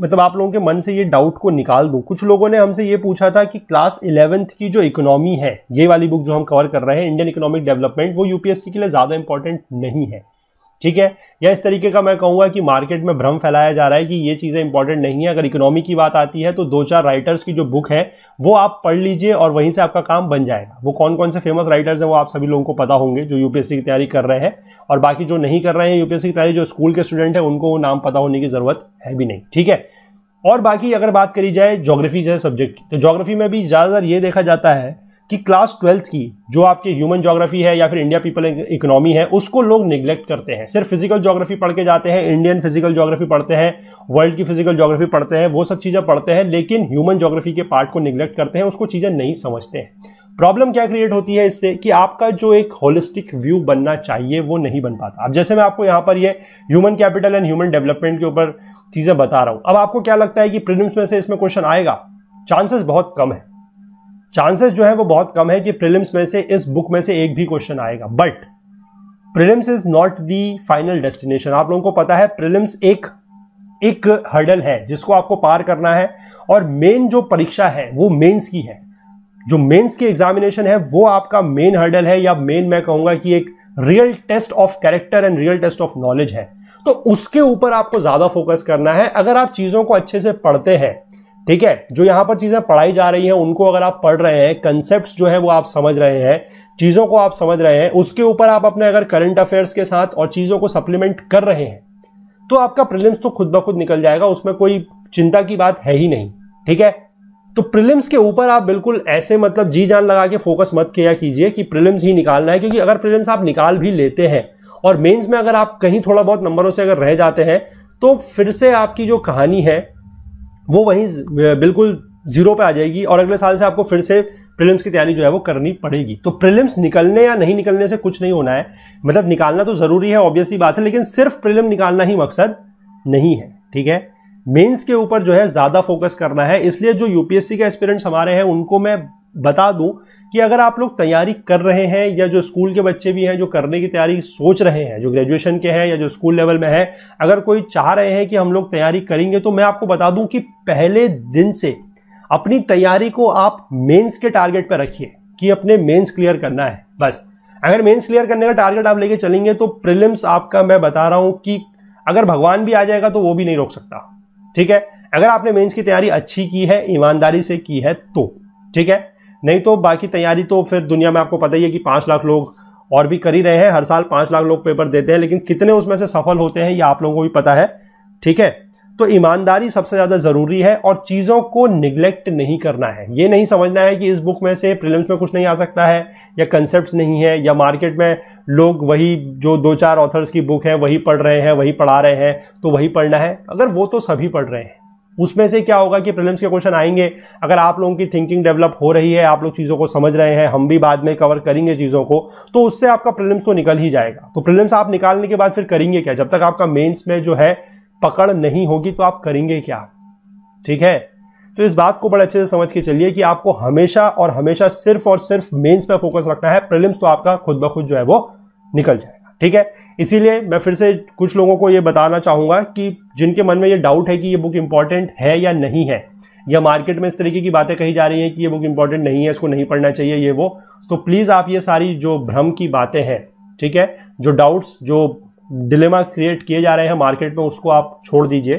[SPEAKER 1] मतलब आप लोगों के मन से ये डाउट को निकाल दूं कुछ लोगों ने हमसे ये पूछा था कि क्लास इलेवेंथ की जो इकोनॉमी है ये वाली बुक जो हम कवर कर रहे हैं इंडियन इकोनॉमिक डेवलपमेंट वो यूपीएससी के लिए ज़्यादा इंपॉर्टेंट नहीं है ठीक है या इस तरीके का मैं कहूँगा कि मार्केट में भ्रम फैलाया जा रहा है कि ये चीज़ें इंपॉर्टेंट नहीं है अगर इकोनॉमी की बात आती है तो दो चार राइटर्स की जो बुक है वो आप पढ़ लीजिए और वहीं से आपका काम बन जाएगा वो कौन कौन से फेमस राइटर्स हैं वो आप सभी लोगों को पता होंगे जो यूपीएससी की तैयारी कर रहे हैं और बाकी जो नहीं कर रहे हैं यूपीएससी की तैयारी जो स्कूल के स्टूडेंट हैं उनको वो नाम पता होने की ज़रूरत है भी नहीं ठीक है और बाकी अगर बात करी जाए जोग्राफी जैसे सब्जेक्ट की तो जोग्राफी में भी ज़्यादातर ये देखा जाता है कि क्लास ट्वेल्थ की जो आपके ह्यूमन ज्योग्राफी है या फिर इंडिया पीपल इकोनॉमी है उसको लोग निग्लेक्ट करते हैं सिर्फ फिजिकल ज्योग्राफी पढ़ के जाते हैं इंडियन फिजिकल ज्योग्राफी पढ़ते हैं वर्ल्ड की फिजिकल ज्योग्राफी पढ़ते हैं वो सब चीज़ें पढ़ते हैं लेकिन ह्यूमन जोग्राफी के पार्ट को निग्लेक्ट करते हैं उसको चीज़ें नहीं समझते हैं प्रॉब्लम क्या क्रिएट होती है इससे कि आपका जो एक होलिस्टिक व्यू बनना चाहिए वो नहीं बन पाता अब जैसे मैं आपको यहाँ पर ये human capital and human development के ऊपर चीज़ें बता रहा हूँ अब आपको क्या लगता है कि प्रिलिम्स में से इसमें क्वेश्चन आएगा चांसेस बहुत कम है चांसेस जो है वो बहुत कम है कि प्रिलिम्स में से इस बुक में से एक भी क्वेश्चन आएगा but prelims is not the final destination आप लोगों को पता है प्रिलिम्स एक एक हर्डल है जिसको आपको पार करना है और मेन जो परीक्षा है वो मेंस की है जो मेंस की एग्जामिनेशन है वो आपका मेन हर्डल है या मेन मैं कहूंगा कि एक real test of character and real test of knowledge है तो उसके ऊपर आपको ज्यादा फोकस करना है अगर आप चीजों को अच्छे से पढ़ते हैं ठीक है जो यहां पर चीज़ें पढ़ाई जा रही हैं उनको अगर आप पढ़ रहे हैं कंसेप्ट जो है वो आप समझ रहे हैं चीज़ों को आप समझ रहे हैं उसके ऊपर आप अपने अगर करंट अफेयर्स के साथ और चीज़ों को सप्लीमेंट कर रहे हैं तो आपका प्रिलिम्स तो खुद ब खुद निकल जाएगा उसमें कोई चिंता की बात है ही नहीं ठीक है तो प्रिलिम्स के ऊपर आप बिल्कुल ऐसे मतलब जी जान लगा के फोकस मत किया कीजिए कि प्रिलिम्स ही निकालना है क्योंकि अगर प्रिलिम्स आप निकाल भी लेते हैं और मेंस में अगर आप कहीं थोड़ा बहुत नंबरों से अगर रह जाते हैं तो फिर से आपकी जो कहानी है वो वहीं बिल्कुल जीरो पे आ जाएगी और अगले साल से आपको फिर से प्रीलिम्स की तैयारी जो है वो करनी पड़ेगी तो प्रीलिम्स निकलने या नहीं निकलने से कुछ नहीं होना है मतलब निकालना तो ज़रूरी है ऑब्वियसली बात है लेकिन सिर्फ प्रिलिम निकालना ही मकसद नहीं है ठीक है मेंस के ऊपर जो है ज़्यादा फोकस करना है इसलिए जो यूपीएससी के एस्पिरेंट्स हमारे हैं उनको मैं बता दूं कि अगर आप लोग तैयारी कर रहे हैं या जो स्कूल के बच्चे भी हैं जो करने की तैयारी सोच रहे हैं जो ग्रेजुएशन के हैं या जो स्कूल लेवल में है अगर कोई चाह रहे हैं कि हम लोग तैयारी करेंगे तो मैं आपको बता दूं कि पहले दिन से अपनी तैयारी को आप मेंस के टारगेट पर रखिए कि अपने मेंस क्लियर करना है बस अगर मेंस क्लियर करने का टारगेट आप लेके चलेंगे तो प्रिलिम्स आपका मैं बता रहा हूं कि अगर भगवान भी आ जाएगा तो वो भी नहीं रोक सकता ठीक है अगर आपने मेंस की तैयारी अच्छी की है ईमानदारी से की है तो ठीक है नहीं तो बाकी तैयारी तो फिर दुनिया में आपको पता ही है कि पाँच लाख लोग और भी कर ही रहे हैं हर साल पाँच लाख लोग पेपर देते हैं लेकिन कितने उसमें से सफल होते हैं ये आप लोगों को भी पता है ठीक है तो ईमानदारी सबसे ज़्यादा ज़रूरी है और चीज़ों को निग्लेक्ट नहीं करना है ये नहीं समझना है कि इस बुक में से प्रिलिम्स में कुछ नहीं आ सकता है या कंसेप्ट नहीं है या मार्केट में लोग वही जो दो चार ऑथर्स की बुक है वही पढ़ रहे हैं वही पढ़ा रहे हैं तो वही पढ़ना है अगर वो तो सभी पढ़ रहे हैं उसमें से क्या होगा कि प्रिलिम्स के क्वेश्चन आएंगे अगर आप लोगों की थिंकिंग डेवलप हो रही है आप लोग चीज़ों को समझ रहे हैं हम भी बाद में कवर करेंगे चीज़ों को तो उससे आपका प्रिलिम्स तो निकल ही जाएगा तो प्रिलिम्स आप निकालने के बाद फिर करेंगे क्या जब तक आपका मेंस में जो है पकड़ नहीं होगी तो आप करेंगे क्या ठीक है तो इस बात को बड़े अच्छे से समझ के चलिए कि आपको हमेशा और हमेशा सिर्फ और सिर्फ मेंस पर फोकस रखना है प्रिलिम्स तो आपका खुद ब खुद जो है वो निकल जाए ठीक है इसीलिए मैं फिर से कुछ लोगों को ये बताना चाहूँगा कि जिनके मन में ये डाउट है कि ये बुक इंपॉर्टेंट है या नहीं है या मार्केट में इस तरीके की बातें कही जा रही हैं कि ये बुक इंपॉर्टेंट नहीं है इसको नहीं पढ़ना चाहिए ये वो तो प्लीज़ आप ये सारी जो भ्रम की बातें हैं ठीक है जो डाउट्स जो डिलेमा क्रिएट किए जा रहे हैं मार्केट में उसको आप छोड़ दीजिए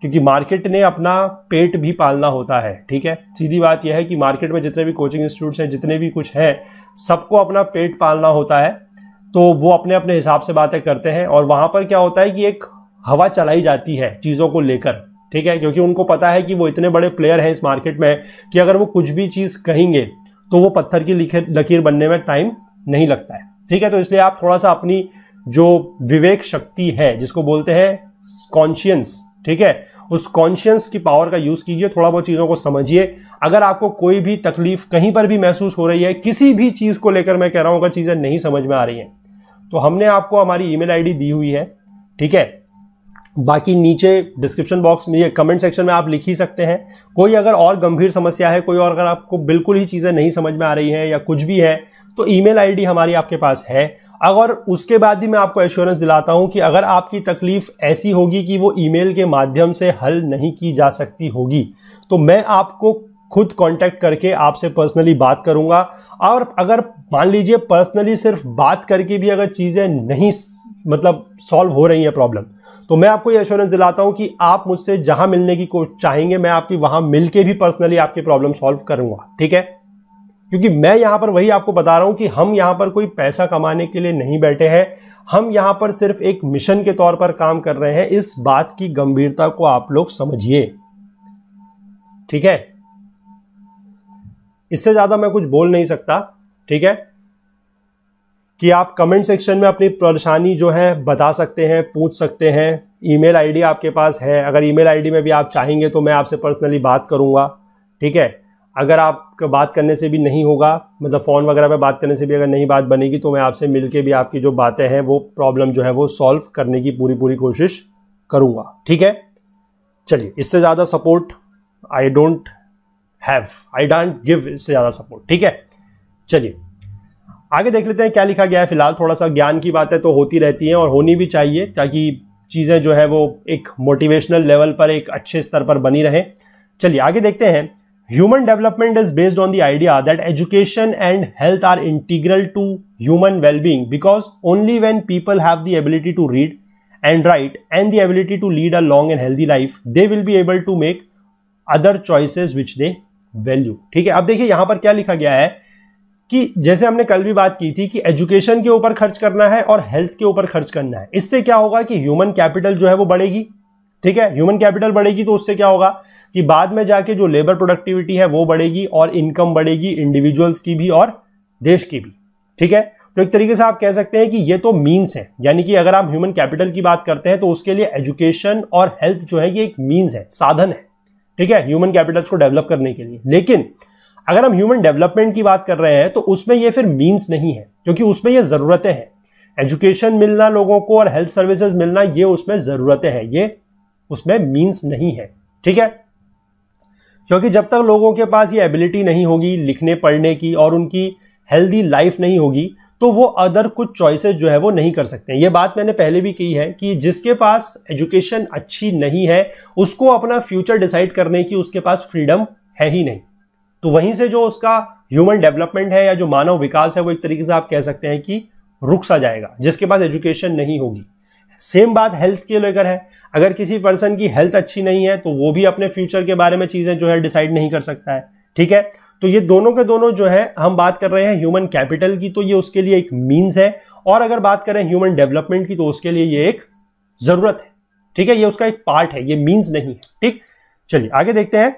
[SPEAKER 1] क्योंकि मार्केट ने अपना पेट भी पालना होता है ठीक है सीधी बात यह है कि मार्केट में जितने भी कोचिंग इंस्टीट्यूट्स हैं जितने भी कुछ हैं सबको अपना पेट पालना होता है तो वो अपने अपने हिसाब से बातें करते हैं और वहां पर क्या होता है कि एक हवा चलाई जाती है चीज़ों को लेकर ठीक है क्योंकि उनको पता है कि वो इतने बड़े प्लेयर हैं इस मार्केट में कि अगर वो कुछ भी चीज़ कहेंगे तो वो पत्थर की लकीर बनने में टाइम नहीं लगता है ठीक है तो इसलिए आप थोड़ा सा अपनी जो विवेक शक्ति है जिसको बोलते हैं कॉन्शियंस ठीक है उस कॉन्शियंस की पावर का यूज़ कीजिए थोड़ा बहुत चीज़ों को समझिए अगर आपको कोई भी तकलीफ कहीं पर भी महसूस हो रही है किसी भी चीज़ को लेकर मैं कह रहा हूं अगर चीज़ें नहीं समझ में आ रही हैं तो हमने आपको हमारी ईमेल आईडी दी हुई है ठीक है बाकी नीचे डिस्क्रिप्शन बॉक्स में कमेंट सेक्शन में आप लिख ही सकते हैं कोई अगर और गंभीर समस्या है कोई और अगर आपको बिल्कुल ही चीज़ें नहीं समझ में आ रही हैं या कुछ भी है तो ईमेल आईडी हमारी आपके पास है अगर उसके बाद भी मैं आपको एश्योरेंस दिलाता हूं कि अगर आपकी तकलीफ ऐसी होगी कि वो ईमेल के माध्यम से हल नहीं की जा सकती होगी तो मैं आपको खुद कांटेक्ट करके आपसे पर्सनली बात करूंगा और अगर मान लीजिए पर्सनली सिर्फ बात करके भी अगर चीज़ें नहीं मतलब सॉल्व हो रही हैं प्रॉब्लम तो मैं आपको ये एश्योरेंस दिलाता हूं कि आप मुझसे जहां मिलने की को चाहेंगे मैं आपकी वहां मिलके भी पर्सनली आपकी प्रॉब्लम सॉल्व करूंगा ठीक है क्योंकि मैं यहाँ पर वही आपको बता रहा हूँ कि हम यहाँ पर कोई पैसा कमाने के लिए नहीं बैठे हैं हम यहाँ पर सिर्फ एक मिशन के तौर पर काम कर रहे हैं इस बात की गंभीरता को आप लोग समझिए ठीक है इससे ज़्यादा मैं कुछ बोल नहीं सकता ठीक है कि आप कमेंट सेक्शन में अपनी परेशानी जो है बता सकते हैं पूछ सकते हैं ईमेल आईडी आपके पास है अगर ईमेल आईडी में भी आप चाहेंगे तो मैं आपसे पर्सनली बात करूंगा ठीक है अगर आप बात करने से भी नहीं होगा मतलब फ़ोन वगैरह पे बात करने से भी अगर नहीं बात बनेगी तो मैं आपसे मिल भी आपकी जो बातें हैं वो प्रॉब्लम जो है वो सॉल्व करने की पूरी पूरी कोशिश करूँगा ठीक है चलिए इससे ज़्यादा support I don't have I don't give इससे ज़्यादा सपोर्ट ठीक है चलिए आगे देख लेते हैं क्या लिखा गया है फिलहाल थोड़ा सा ज्ञान की बातें तो होती रहती हैं और होनी भी चाहिए ताकि चीज़ें जो है वो एक मोटिवेशनल लेवल पर एक अच्छे स्तर पर बनी रहे चलिए आगे देखते हैं human development is based on the idea that education and health are integral to human wellbeing because only when people have the ability to read and write and the ability to lead a long and healthy life they will be able to make other other which they value ठीक है अब देखिए यहां पर क्या लिखा गया है कि जैसे हमने कल भी बात की थी कि एजुकेशन के ऊपर खर्च करना है और हेल्थ के ऊपर खर्च करना है इससे क्या होगा कि ह्यूमन कैपिटल जो है वो बढ़ेगी ठीक है ह्यूमन कैपिटल बढ़ेगी तो उससे क्या होगा कि बाद में जाके जो लेबर प्रोडक्टिविटी है वो बढ़ेगी और इनकम बढ़ेगी इंडिविजुअल्स की भी और देश की भी ठीक है तो एक तरीके से आप कह सकते हैं कि ये तो मीन्स है यानी कि अगर आप ह्यूमन कैपिटल की बात करते हैं तो उसके लिए एजुकेशन और हेल्थ जो है ये एक मीन्स है साधन है ठीक है ह्यूमन कैपिटल्स को डेवलप करने के लिए लेकिन अगर हम ह्यूमन डेवलपमेंट की बात कर रहे हैं तो उसमें ये फिर मींस नहीं है क्योंकि उसमें ये ज़रूरतें हैं एजुकेशन मिलना लोगों को और हेल्थ सर्विसेज मिलना ये उसमें ज़रूरतें हैं ये उसमें मींस नहीं है ठीक है क्योंकि जब तक लोगों के पास ये एबिलिटी नहीं होगी लिखने पढ़ने की और उनकी हेल्दी लाइफ नहीं होगी तो वो अदर कुछ चॉइसेस जो है वो नहीं कर सकते हैं ये बात मैंने पहले भी की है कि जिसके पास एजुकेशन अच्छी नहीं है उसको अपना फ्यूचर डिसाइड करने की उसके पास फ्रीडम है ही नहीं तो वहीं से जो उसका ह्यूमन डेवलपमेंट है या जो मानव विकास है वो एक तरीके से आप कह सकते हैं कि रुक सा जाएगा जिसके पास एजुकेशन नहीं होगी सेम बात हेल्थ के लेकर है अगर किसी पर्सन की हेल्थ अच्छी नहीं है तो वो भी अपने फ्यूचर के बारे में चीज़ें जो है डिसाइड नहीं कर सकता है ठीक है तो ये दोनों के दोनों जो है हम बात कर रहे हैं ह्यूमन कैपिटल की तो ये उसके लिए एक मीन्स है और अगर बात करें ह्यूमन डेवलपमेंट की तो उसके लिए ये एक जरूरत है ठीक है ये उसका एक पार्ट है ये मीन्स नहीं है ठीक चलिए आगे देखते हैं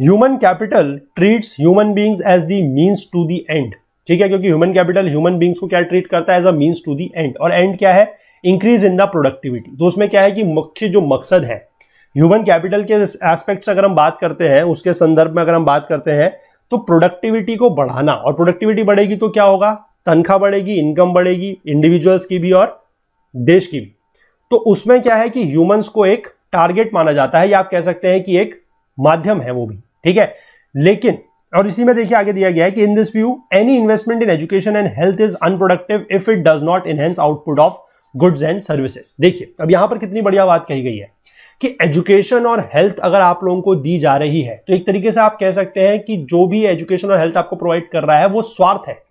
[SPEAKER 1] human capital treats human beings as the means to the end ठीक है क्योंकि ह्यूमन कैपिटल ह्यूमन बींग्स को क्या ट्रीट करता है as a means to the end और एंड क्या है इंक्रीज इन द प्रोडक्टिविटी तो उसमें क्या है कि मुख्य जो मकसद है ह्यूमन कैपिटल के एस्पेक्ट अगर हम बात करते हैं उसके संदर्भ में अगर हम बात करते हैं तो प्रोडक्टिविटी को बढ़ाना और प्रोडक्टिविटी बढ़ेगी तो क्या होगा तनख्वाह बढ़ेगी इनकम बढ़ेगी इंडिविजुअल्स की भी और देश की भी तो उसमें क्या है कि ह्यूमंस को एक टारगेट माना जाता है या आप कह सकते हैं कि एक माध्यम है वो भी ठीक है लेकिन और इसी में देखिए आगे दिया गया है कि in this view any investment in education and health is unproductive if it does not enhance output of goods and services देखिए अब यहां पर कितनी बढ़िया बात कही गई है कि एजुकेशन और हेल्थ अगर आप लोगों को दी जा रही है तो एक तरीके से आप कह सकते हैं कि जो भी एजुकेशन और हेल्थ आपको प्रोवाइड कर रहा है वो स्वार्थ है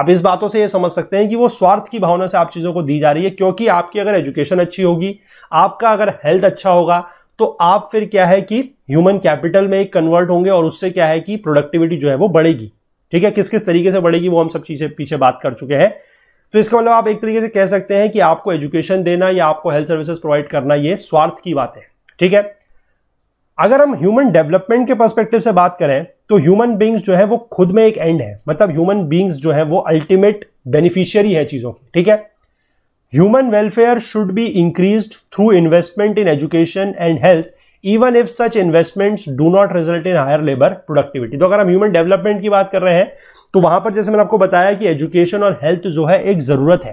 [SPEAKER 1] आप इस बातों से ये समझ सकते हैं कि वो स्वार्थ की भावना से आप चीज़ों को दी जा रही है क्योंकि आपकी अगर एजुकेशन अच्छी होगी आपका अगर हेल्थ अच्छा होगा तो आप फिर क्या है कि ह्यूमन कैपिटल में कन्वर्ट होंगे और उससे क्या है कि प्रोडक्टिविटी जो है वो बढ़ेगी ठीक है किस किस तरीके से बढ़ेगी वो हम सब चीज़ें पीछे बात कर चुके हैं तो इसका मतलब आप एक तरीके से कह सकते हैं कि आपको एजुकेशन देना या आपको हेल्थ सर्विसेज प्रोवाइड करना ये स्वार्थ की बात है ठीक है अगर हम ह्यूमन डेवलपमेंट के पर्सपेक्टिव से बात करें तो ह्यूमन बींग्स जो है वो खुद में एक एंड है मतलब ह्यूमन बींग्स जो है वो अल्टीमेट बेनिफिशियरी है चीज़ों की ठीक है human welfare should be increase through investment in education and health even if such investments do not result in higher labour productivity तो अगर हम ह्यूमन डेवलपमेंट की बात कर रहे हैं तो वहां पर जैसे मैंने आपको बताया कि एजुकेशन और हेल्थ जो है एक जरूरत है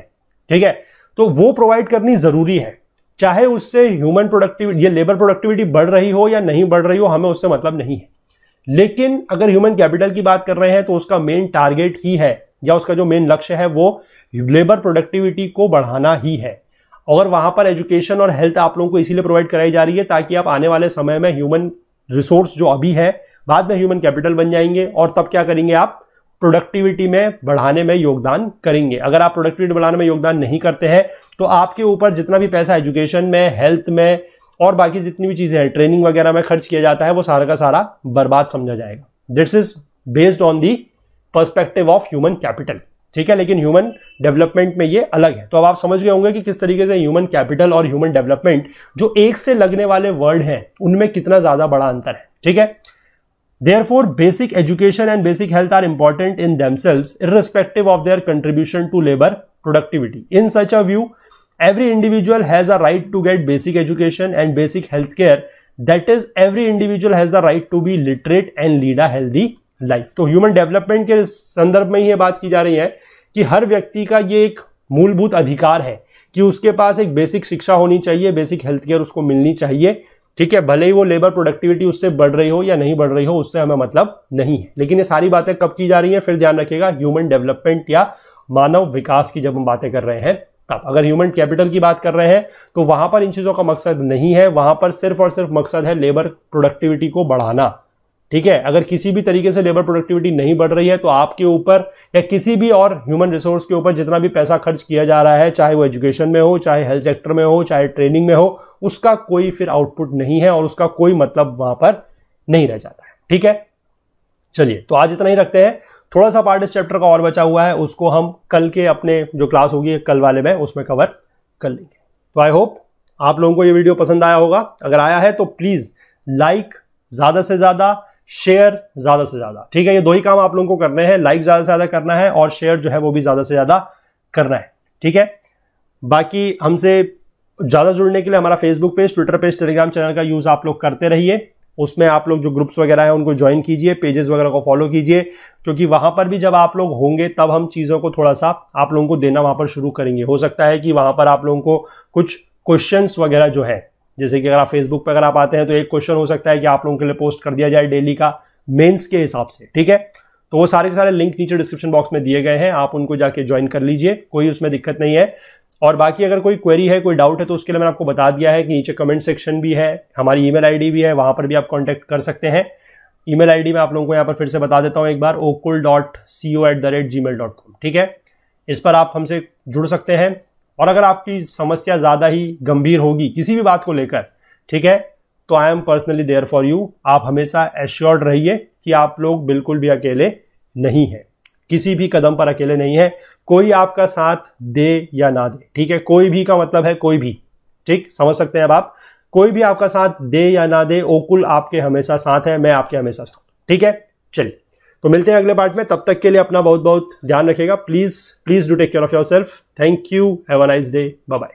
[SPEAKER 1] ठीक है तो वो प्रोवाइड करनी जरूरी है चाहे उससे ह्यूमन प्रोडक्टिविटी या लेबर प्रोडक्टिविटी बढ़ रही हो या नहीं बढ़ रही हो हमें उससे मतलब नहीं है लेकिन अगर ह्यूमन कैपिटल की बात कर रहे हैं तो उसका मेन टारगेट ही है या उसका जो मेन लक्ष्य है वो लेबर प्रोडक्टिविटी को बढ़ाना ही है और वहां पर एजुकेशन और हेल्थ आप लोगों को इसीलिए प्रोवाइड कराई जा रही है ताकि आप आने वाले समय में ह्यूमन रिसोर्स जो अभी है बाद में ह्यूमन कैपिटल बन जाएंगे और तब क्या करेंगे आप प्रोडक्टिविटी में बढ़ाने में योगदान करेंगे अगर आप प्रोडक्टिविटी बढ़ाने में योगदान नहीं करते हैं तो आपके ऊपर जितना भी पैसा एजुकेशन में हेल्थ में और बाकी जितनी भी चीज़ें हैं ट्रेनिंग वगैरह में खर्च किया जाता है वो सारा का सारा बर्बाद समझा जाएगा this is based on the perspective of human capital ठीक है लेकिन ह्यूमन डेवलपमेंट में ये अलग है तो अब आप समझ गए होंगे कि किस तरीके से ह्यूमन कैपिटल और ह्यूमन डेवलपमेंट जो एक से लगने वाले वर्ड हैं उनमें कितना ज्यादा बड़ा अंतर है ठीक है therefore basic education and basic health are important in themselves irrespective of their contribution to labour productivity in such a view every individual has a right to get basic education and basic health care that is every individual has the right to be literate and lead a healthy life तो human development के संदर्भ में ये बात की जा रही है कि हर व्यक्ति का ये एक मूलभूत अधिकार है कि उसके पास एक बेसिक शिक्षा होनी चाहिए बेसिक हेल्थ केयर उसको मिलनी चाहिए ठीक है भले ही वो लेबर प्रोडक्टिविटी उससे बढ़ रही हो या नहीं बढ़ रही हो उससे हमें मतलब नहीं है लेकिन ये सारी बातें कब की जा रही हैं फिर ध्यान रखिएगा ह्यूमन डेवलपमेंट या मानव विकास की जब हम बातें कर रहे हैं तब अगर ह्यूमन कैपिटल की बात कर रहे हैं तो वहां पर इन चीजों का मकसद नहीं है वहां पर सिर्फ और सिर्फ मकसद है लेबर प्रोडक्टिविटी को बढ़ाना ठीक है अगर किसी भी तरीके से लेबर प्रोडक्टिविटी नहीं बढ़ रही है तो आपके ऊपर या किसी भी और ह्यूमन रिसोर्स के ऊपर जितना भी पैसा खर्च किया जा रहा है चाहे वो एजुकेशन में हो चाहे हेल्थ सेक्टर में हो चाहे ट्रेनिंग में हो उसका कोई फिर आउटपुट नहीं है और उसका कोई मतलब वहां पर नहीं रह जाता है ठीक है चलिए तो आज इतना ही रखते हैं थोड़ा सा पार्ट इस चैप्टर का और बचा हुआ है उसको हम कल के अपने जो क्लास होगी कल वाले में उसमें कवर कर लेंगे तो आई होप आप लोगों को ये वीडियो पसंद आया होगा अगर आया है तो प्लीज़ लाइक ज़्यादा से ज़्यादा शेयर ज्यादा से ज्यादा ठीक है ये दो ही काम आप लोगों को करने हैं लाइक ज्यादा से ज्यादा करना है और शेयर जो है वो भी ज्यादा से ज्यादा करना है ठीक है बाकी हमसे ज़्यादा जुड़ने के लिए हमारा Facebook page Twitter page Telegram channel का यूज़ आप लोग करते रहिए उसमें आप लोग जो ग्रुप्स वगैरह हैं उनको ज्वाइन कीजिए पेजेस वगैरह को फॉलो कीजिए क्योंकि वहां पर भी जब आप लोग होंगे तब हम चीज़ों को थोड़ा सा आप लोगों को देना वहां पर शुरू करेंगे हो सकता है कि वहां पर आप लोगों को कुछ क्वेश्चंस वगैरह जो है जैसे कि अगर आप फेसबुक पर अगर आप आते हैं तो एक क्वेश्चन हो सकता है कि आप लोगों के लिए पोस्ट कर दिया जाए डेली का मेन्स के हिसाब से ठीक है तो वो सारे के सारे लिंक नीचे डिस्क्रिप्शन बॉक्स में दिए गए हैं आप उनको जाके ज्वाइन कर लीजिए कोई उसमें दिक्कत नहीं है और बाकी अगर कोई क्वेरी है कोई डाउट है तो उसके लिए मैंने आपको बता दिया है कि नीचे कमेंट सेक्शन भी है हमारी ईमेल आईडी भी है वहां पर भी आप कॉन्टैक्ट कर सकते हैं ईमेल आईडी मैं आप लोगों को यहाँ पर फिर से बता देता हूँ एक बार ओकुल dot C O at the rate ji mail dot com ठीक है इस पर आप हमसे जुड़ सकते हैं और अगर आपकी समस्या ज़्यादा ही गंभीर होगी किसी भी बात को लेकर ठीक है तो I am personally there for you आप हमेशा एश्योर्ड रहिए कि आप लोग बिल्कुल भी अकेले नहीं हैं किसी भी कदम पर अकेले नहीं है कोई आपका साथ दे या ना दे ठीक है कोई भी का मतलब है कोई भी ठीक समझ सकते हैं अब आप कोई भी आपका साथ दे या ना दे ओकुल आपके हमेशा साथ है मैं आपके हमेशा साथ ठीक है चलिए तो मिलते हैं अगले पार्ट में तब तक के लिए अपना बहुत बहुत ध्यान रखेगा please please do take care of yourself thank you have a nice day bye